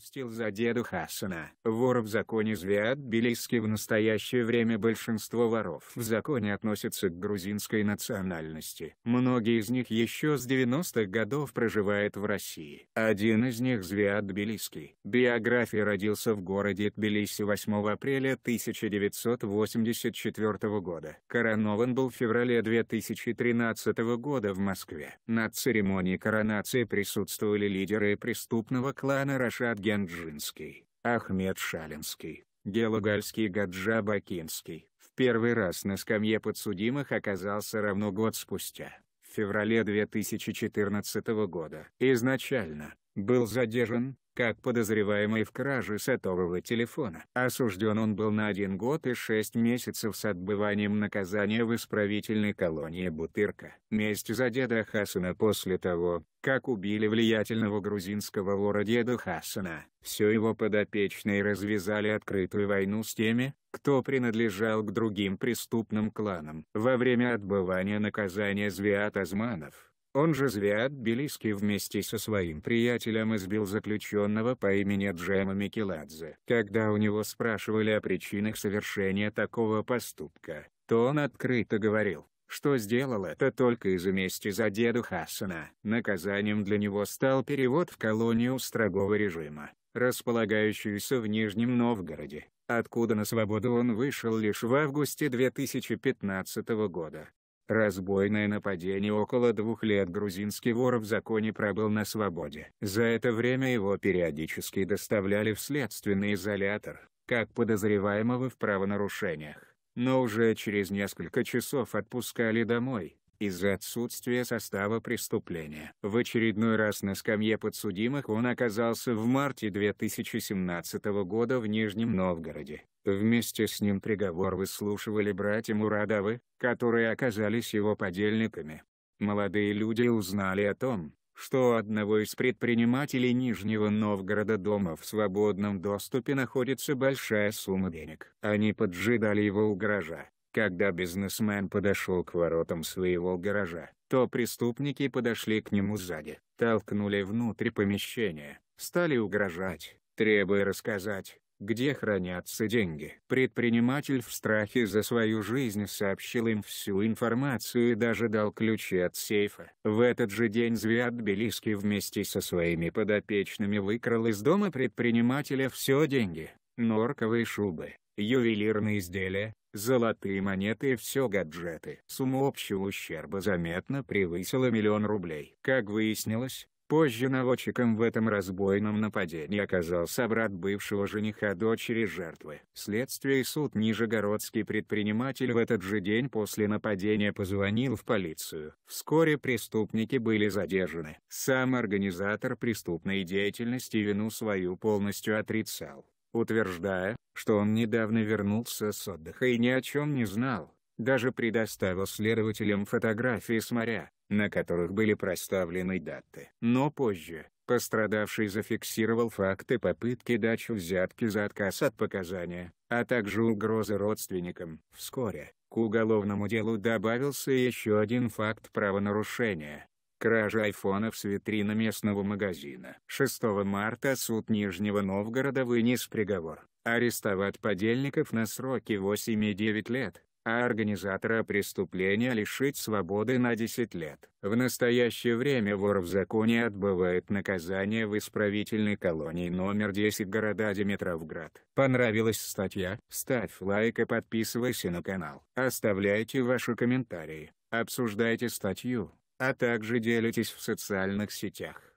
мстил за деду Хасана. Вор в законе Звиад Белийский в настоящее время большинство воров в законе относятся к грузинской национальности. Многие из них еще с 90-х годов проживают в России. Один из них Звиад Белийский. Биография родился в городе Тбилиси 8 апреля 1984 года. Коронован был в феврале 2013 года в Москве. На церемонии коронации присутствовали лидеры преступного клана Рашад Генджинский, Ахмед Шалинский, Гелагальский Гаджа Бакинский. В первый раз на скамье подсудимых оказался равно год спустя, в феврале 2014 года. Изначально, был задержан, как подозреваемый в краже сотового телефона. Осужден он был на один год и шесть месяцев с отбыванием наказания в исправительной колонии Бутырка. Месть за деда Хасана после того, как убили влиятельного грузинского вора деда Хасана. Все его подопечные развязали открытую войну с теми, кто принадлежал к другим преступным кланам. Во время отбывания наказания Звиат Азманов он же Звиад Белиски вместе со своим приятелем избил заключенного по имени Джема Микеладзе. Когда у него спрашивали о причинах совершения такого поступка, то он открыто говорил, что сделал это только из-за мести за деду Хасана. Наказанием для него стал перевод в колонию строгого режима, располагающуюся в Нижнем Новгороде, откуда на свободу он вышел лишь в августе 2015 года. Разбойное нападение около двух лет грузинский вор в законе пробыл на свободе. За это время его периодически доставляли в следственный изолятор, как подозреваемого в правонарушениях. Но уже через несколько часов отпускали домой, из-за отсутствия состава преступления. В очередной раз на скамье подсудимых он оказался в марте 2017 года в Нижнем Новгороде. Вместе с ним приговор выслушивали братья Мурадовы, которые оказались его подельниками. Молодые люди узнали о том, что у одного из предпринимателей Нижнего Новгорода дома в свободном доступе находится большая сумма денег. Они поджидали его у гаража, когда бизнесмен подошел к воротам своего гаража, то преступники подошли к нему сзади, толкнули внутрь помещения, стали угрожать, требуя рассказать, где хранятся деньги. Предприниматель в страхе за свою жизнь сообщил им всю информацию и даже дал ключи от сейфа. В этот же день Звиад Белиский вместе со своими подопечными выкрал из дома предпринимателя все деньги, норковые шубы, ювелирные изделия, Золотые монеты и все гаджеты. Сумма общего ущерба заметно превысила миллион рублей. Как выяснилось, позже наводчиком в этом разбойном нападении оказался брат бывшего жениха дочери жертвы. Следствие и суд Нижегородский предприниматель в этот же день после нападения позвонил в полицию. Вскоре преступники были задержаны. Сам организатор преступной деятельности вину свою полностью отрицал утверждая, что он недавно вернулся с отдыха и ни о чем не знал, даже предоставил следователям фотографии с моря, на которых были проставлены даты. Но позже, пострадавший зафиксировал факты попытки дачи взятки за отказ от показания, а также угрозы родственникам. Вскоре, к уголовному делу добавился еще один факт правонарушения, Кража айфонов с витрины местного магазина. 6 марта суд Нижнего Новгорода вынес приговор. Арестовать подельников на сроки 8 и 9 лет, а организатора преступления лишить свободы на 10 лет. В настоящее время вор в законе отбывает наказание в исправительной колонии номер 10 города Димитровград. Понравилась статья? Ставь лайк и подписывайся на канал. Оставляйте ваши комментарии, обсуждайте статью а также делитесь в социальных сетях.